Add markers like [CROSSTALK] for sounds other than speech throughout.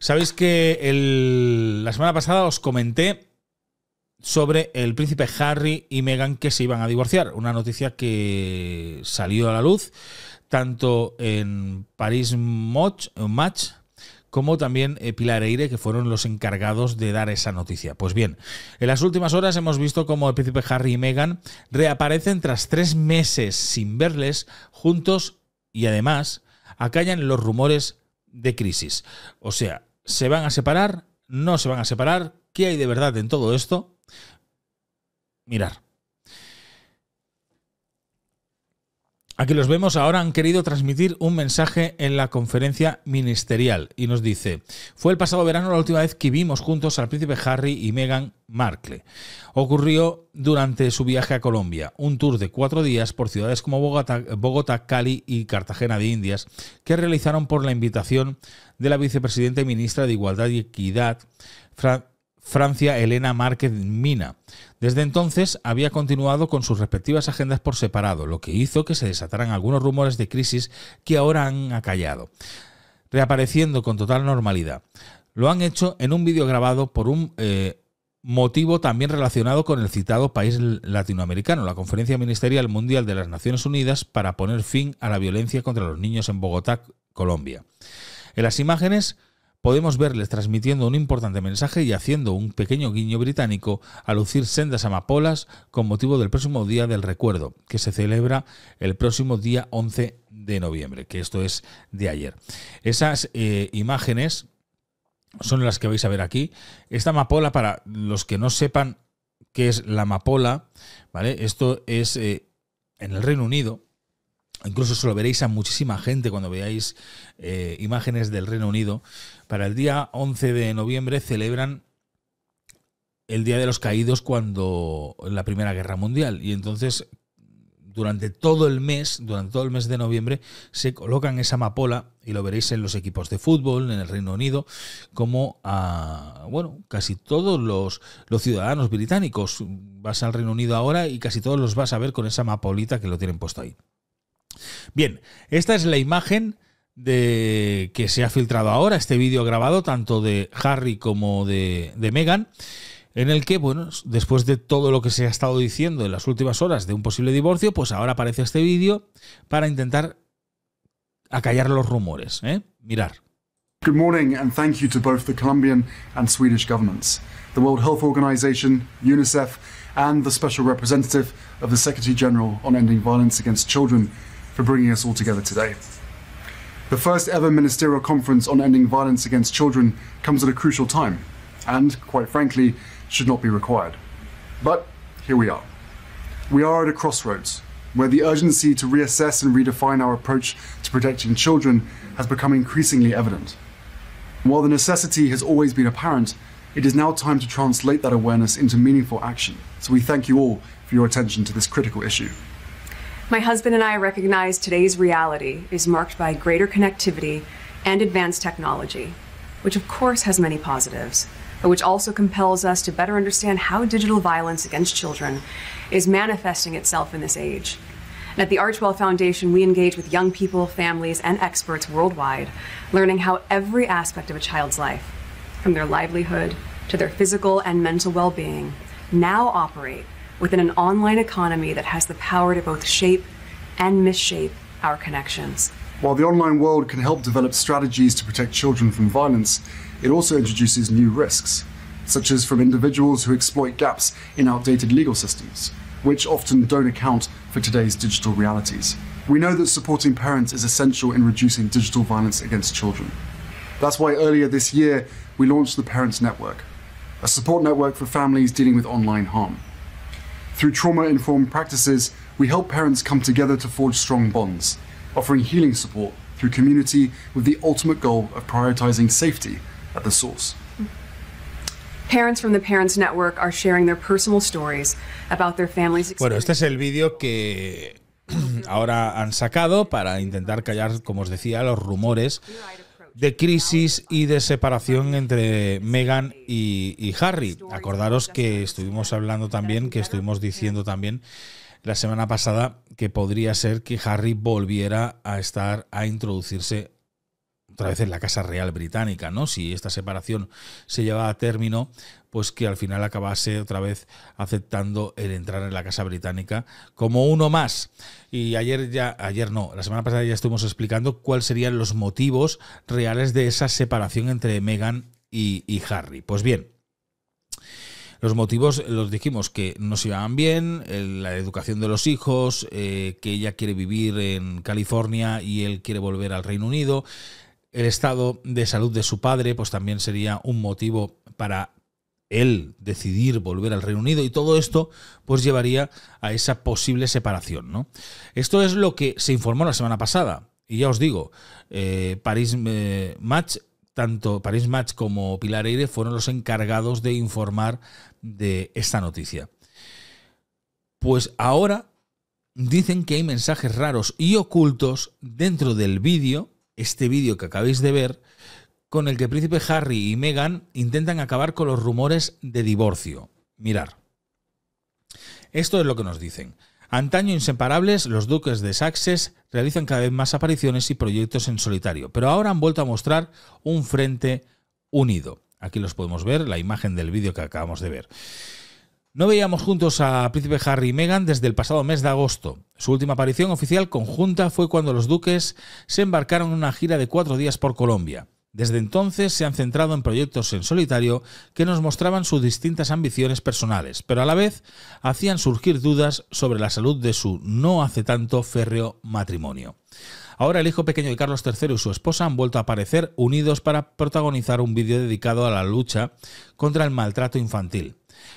Sabéis que la semana pasada os comenté sobre el príncipe Harry y Meghan que se iban a divorciar. Una noticia que salió a la luz tanto en París Match, como también eh, Pilar Eire, que fueron los encargados de dar esa noticia. Pues bien, en las últimas horas hemos visto cómo el príncipe Harry y Meghan reaparecen tras tres meses sin verles juntos y además acallan los rumores de crisis. O sea, ¿Se van a separar? ¿No se van a separar? ¿Qué hay de verdad en todo esto? Mirar. Aquí los vemos ahora han querido transmitir un mensaje en la conferencia ministerial y nos dice, fue el pasado verano la última vez que vimos juntos al príncipe Harry y Meghan Markle. Ocurrió durante su viaje a Colombia, un tour de cuatro días por ciudades como Bogotá, Bogotá Cali y Cartagena de Indias, que realizaron por la invitación de la vicepresidenta y ministra de Igualdad y Equidad, Fran Francia Elena Márquez Mina. Desde entonces había continuado con sus respectivas agendas por separado, lo que hizo que se desataran algunos rumores de crisis que ahora han acallado, reapareciendo con total normalidad. Lo han hecho en un vídeo grabado por un... Eh, motivo también relacionado con el citado país latinoamericano, la Conferencia Ministerial Mundial de las Naciones Unidas para poner fin a la violencia contra los niños en Bogotá, Colombia. En las imágenes podemos verles transmitiendo un importante mensaje y haciendo un pequeño guiño británico a lucir sendas amapolas con motivo del próximo Día del Recuerdo, que se celebra el próximo día 11 de noviembre, que esto es de ayer. Esas eh, imágenes son las que vais a ver aquí. Esta amapola, para los que no sepan qué es la amapola, ¿vale? Esto es eh, en el Reino Unido, Incluso se lo veréis a muchísima gente cuando veáis eh, imágenes del Reino Unido. Para el día 11 de noviembre celebran el Día de los Caídos cuando la Primera Guerra Mundial. Y entonces, durante todo el mes, durante todo el mes de noviembre, se colocan esa mapola y lo veréis en los equipos de fútbol, en el Reino Unido, como a, ah, bueno, casi todos los, los ciudadanos británicos. Vas al Reino Unido ahora y casi todos los vas a ver con esa amapolita que lo tienen puesto ahí. Bien, esta es la imagen de que se ha filtrado ahora, este vídeo grabado tanto de Harry como de, de Meghan en el que, bueno, después de todo lo que se ha estado diciendo en las últimas horas de un posible divorcio, pues ahora aparece este vídeo para intentar acallar los rumores. ¿eh? Mirar. Good morning and thank you to both the Colombian and Swedish governments, the World Health Organization, UNICEF, and the Special Representative of the Secretary General on Ending Violence Against Children for bringing us all together today. The first ever ministerial conference on ending violence against children comes at a crucial time, and, quite frankly, should not be required. But here we are. We are at a crossroads where the urgency to reassess and redefine our approach to protecting children has become increasingly evident. While the necessity has always been apparent, it is now time to translate that awareness into meaningful action. So we thank you all for your attention to this critical issue. My husband and I recognize today's reality is marked by greater connectivity and advanced technology, which of course has many positives, but which also compels us to better understand how digital violence against children is manifesting itself in this age. And at the Archwell Foundation, we engage with young people, families, and experts worldwide, learning how every aspect of a child's life, from their livelihood to their physical and mental well being, now operate within an online economy that has the power to both shape and misshape our connections. While the online world can help develop strategies to protect children from violence, it also introduces new risks, such as from individuals who exploit gaps in outdated legal systems, which often don't account for today's digital realities. We know that supporting parents is essential in reducing digital violence against children. That's why earlier this year, we launched the Parents Network, a support network for families dealing with online harm. Through trauma informed practices, we help parents come together to forge strong bonds, offering healing support through community with the ultimate goal of prioritizing safety at the source. Bueno, este es el vídeo que [CLEARS THROAT] ahora han sacado para intentar callar, como os decía, los rumores de crisis y de separación entre Meghan y, Harry. Acordaros que estuvimos hablando también, que estuvimos diciendo también la semana pasada que podría ser que Harry volviera a estar, a introducirse otra vez en la Casa Real Británica, ¿no? Si esta separación se llevaba a término, pues que al final acabase otra vez aceptando el entrar en la Casa Británica como uno más. Y ayer ya, ayer no, la semana pasada ya estuvimos explicando cuáles serían los motivos reales de esa separación entre Meghan y, Harry. Pues bien, los motivos los dijimos que no se iban bien, la educación de los hijos, eh, que ella quiere vivir en California y él quiere volver al Reino Unido. El estado de salud de su padre, pues también sería un motivo para él decidir volver al Reino Unido y todo esto pues llevaría a esa posible separación. ¿no? Esto es lo que se informó la semana pasada y ya os digo, eh, eh, Match, tanto París Match como Pilar Eire fueron los encargados de informar de esta noticia. Pues ahora dicen que hay mensajes raros y ocultos dentro del vídeo, este vídeo que acabáis de ver, con el que príncipe Harry y Meghan intentan acabar con los rumores de divorcio. Mirar. Esto es lo que nos dicen. Antaño inseparables, los duques de Saxes realizan cada vez más apariciones y proyectos en solitario, pero ahora han vuelto a mostrar un frente unido. Aquí los podemos ver, la imagen del vídeo que acabamos de ver. No veíamos juntos a Príncipe Harry y Meghan desde el pasado mes de agosto. Su última aparición oficial conjunta fue cuando los duques se embarcaron en una gira de cuatro días por Colombia. Desde entonces se han centrado en proyectos en solitario que nos mostraban sus distintas ambiciones personales, pero a la vez hacían surgir dudas sobre la salud de su no hace tanto férreo matrimonio. Ahora el hijo pequeño de Carlos III y su esposa han vuelto a aparecer unidos para protagonizar un vídeo dedicado a la lucha contra el maltrato infantil.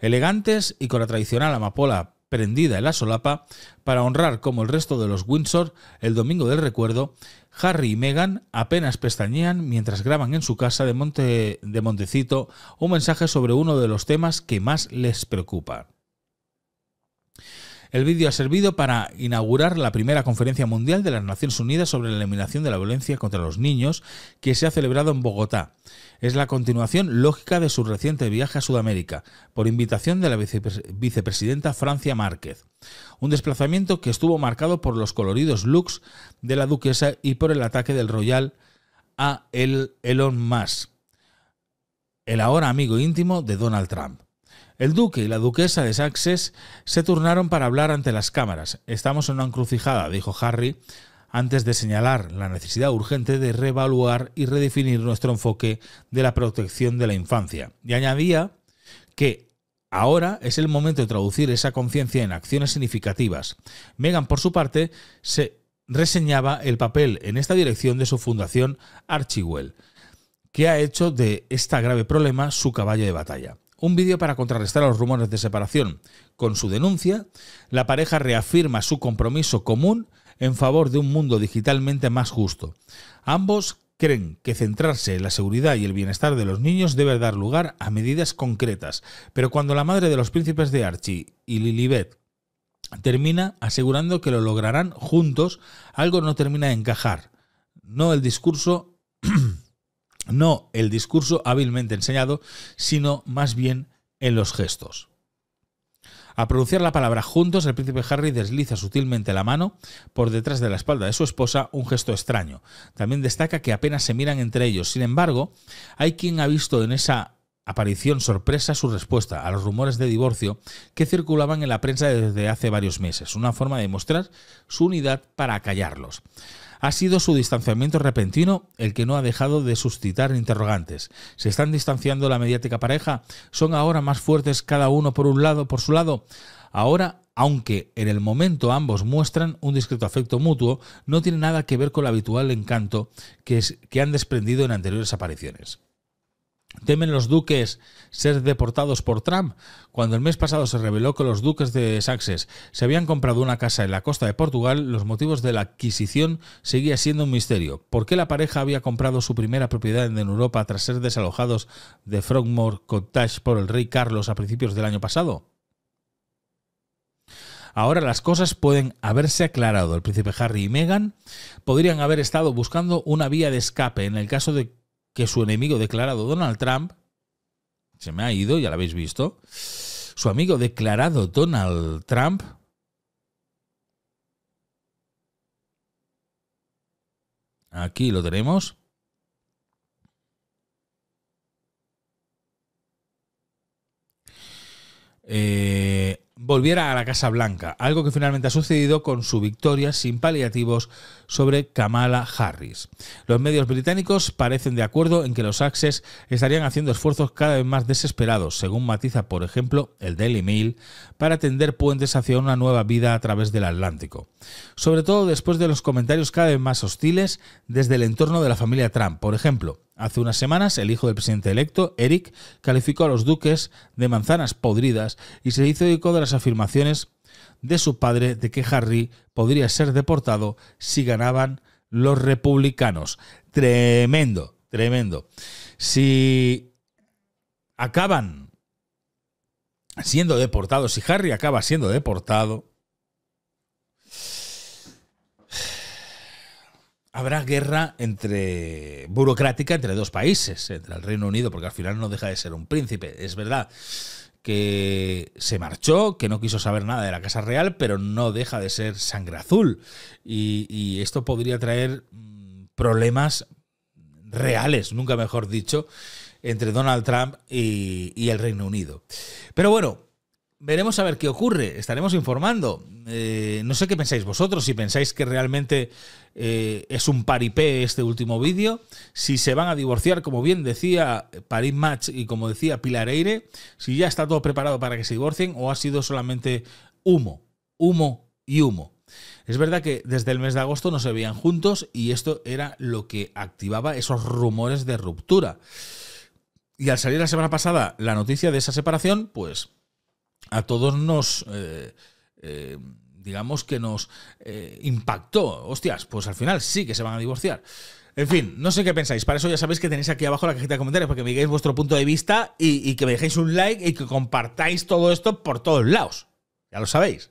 Elegantes y con la tradicional amapola prendida en la solapa, para honrar, como el resto de los Windsor, el Domingo del Recuerdo, Harry y Meghan apenas pestañean mientras graban en su casa de, Monte, de Montecito un mensaje sobre uno de los temas que más les preocupa. El vídeo ha servido para inaugurar la primera conferencia mundial de las Naciones Unidas sobre la eliminación de la violencia contra los niños que se ha celebrado en Bogotá. Es la continuación lógica de su reciente viaje a Sudamérica, por invitación de la vicepresidenta Francia Márquez. Un desplazamiento que estuvo marcado por los coloridos looks de la duquesa y por el ataque del Royal a el Elon Musk, el ahora amigo íntimo de Donald Trump. El duque y la duquesa de Saxes se turnaron para hablar ante las cámaras. Estamos en una encrucijada, dijo Harry, antes de señalar la necesidad urgente de reevaluar y redefinir nuestro enfoque de la protección de la infancia. Y añadía que ahora es el momento de traducir esa conciencia en acciones significativas. Megan, por su parte, se reseñaba el papel en esta dirección de su fundación Archewell, que ha hecho de este grave problema su caballo de batalla un vídeo para contrarrestar los rumores de separación. Con su denuncia, la pareja reafirma su compromiso común en favor de un mundo digitalmente más justo. Ambos creen que centrarse en la seguridad y el bienestar de los niños debe dar lugar a medidas concretas, pero cuando la madre de los príncipes de Archie y Lilibet termina asegurando que lo lograrán juntos, algo no termina de encajar. No el discurso [CLEARS THROAT] No el discurso hábilmente enseñado, sino más bien en los gestos. Al pronunciar la palabra juntos, el príncipe Harry desliza sutilmente la mano por detrás de la espalda de su esposa, un gesto extraño. También destaca que apenas se miran entre ellos. Sin embargo, hay quien ha visto en esa aparición sorpresa su respuesta a los rumores de divorcio que circulaban en la prensa desde hace varios meses, una forma de mostrar su unidad para acallarlos. Ha sido su distanciamiento repentino el que no ha dejado de suscitar interrogantes. ¿Se están distanciando la mediática pareja? ¿Son ahora más fuertes cada uno por un lado, por su lado? Ahora aunque en el momento ambos muestran un discreto afecto mutuo, no tiene nada que ver con el habitual encanto que, que han desprendido en anteriores apariciones. ¿Temen los duques ser deportados por Trump? Cuando el mes pasado se reveló que los duques de Saxes se habían comprado una casa en la costa de Portugal, los motivos de la adquisición seguía siendo un misterio. ¿Por qué la pareja había comprado su primera propiedad en Europa tras ser desalojados de Frogmore Cottage por el rey Carlos a principios del año pasado? Ahora las cosas pueden haberse aclarado. El príncipe Harry y Meghan podrían haber estado buscando una vía de escape en el caso de que su enemigo declarado Donald Trump, se me ha ido, ya lo habéis visto, su amigo declarado Donald Trump Aquí lo tenemos. Eh, volviera a la Casa Blanca, algo que finalmente ha sucedido con su victoria sin paliativos sobre Kamala Harris. Los medios británicos parecen de acuerdo en que los Axes estarían haciendo esfuerzos cada vez más desesperados, según matiza, por ejemplo, el Daily Mail, para tender puentes hacia una nueva vida a través del Atlántico. Sobre todo después de los comentarios cada vez más hostiles desde el entorno de la familia Trump, por ejemplo Hace unas semanas, el hijo del presidente electo, Eric, calificó a los duques de manzanas podridas y se hizo eco de las afirmaciones de su padre de que Harry podría ser deportado si ganaban los republicanos. Tremendo, tremendo. Si acaban siendo deportados, si Harry acaba siendo deportado, habrá guerra entre burocrática entre dos países, entre el Reino Unido, porque al final no deja de ser un príncipe. Es verdad que se marchó, que no quiso saber nada de la Casa Real, pero no deja de ser sangre azul. Y, esto podría traer mm, problemas reales, nunca mejor dicho, entre Donald Trump y el Reino Unido. Pero bueno, veremos a ver qué ocurre, estaremos informando. Eh, no sé qué pensáis vosotros, si pensáis que realmente eh, es un paripé este último vídeo, si se van a divorciar, como bien decía Paris Match y como decía Pilar Eire, si ya está todo preparado para que se divorcien o ha sido solamente humo, humo y humo. Es verdad que desde el mes de agosto no se veían juntos y esto era lo que activaba esos rumores de ruptura. Y al salir la semana pasada la noticia de esa separación, pues a todos nos... Eh, eh, digamos que nos eh, impactó. Hostias, pues al final sí que se van a divorciar. En fin, no sé qué pensáis. Para eso ya sabéis que tenéis aquí abajo la cajita de comentarios para que me digáis vuestro punto de vista y, y que me dejéis un like y que compartáis todo esto por todos lados. Ya lo sabéis.